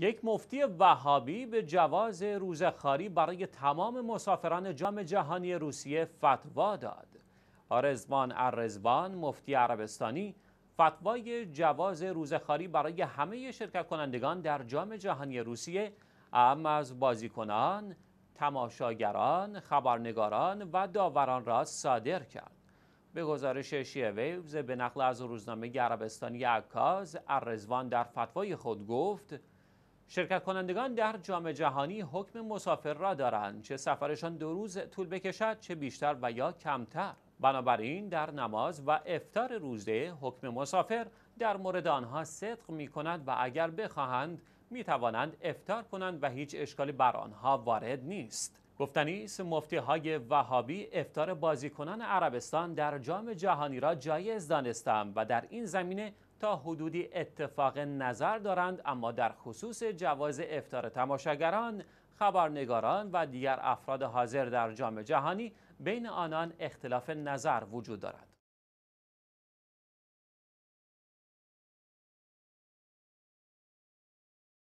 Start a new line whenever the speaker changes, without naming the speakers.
یک مفتی وهابی به جواز روزخاری برای تمام مسافران جام جهانی روسیه فتوا داد. آرزبان ارزبان مفتی عربستانی فتوای جواز روزخاری برای همه شرکت کنندگان در جام جهانی روسیه ام از بازیکنان، تماشاگران، خبرنگاران و داوران را صادر کرد. به گزارش شیعه ویوز به نقل از روزنامه عربستانی عکاز، ارزوان در فتوای خود گفت شرکت کنندگان در جام جهانی حکم مسافر را دارند چه سفرشان دو روز طول بکشد چه بیشتر و یا کمتر بنابراین در نماز و افتار روزه حکم مسافر در مورد آنها صدق می کند و اگر بخواهند می توانند افتار کنند و هیچ اشکالی بر آنها وارد نیست گفتنی است مفتی های وهابی افتار بازیکنان عربستان در جام جهانی را جایز دانستند و در این زمینه تا حدودی اتفاق نظر دارند اما در خصوص جواز افتار تماشاگران خبرنگاران و دیگر افراد حاضر در جام جهانی بین آنان اختلاف نظر وجود دارد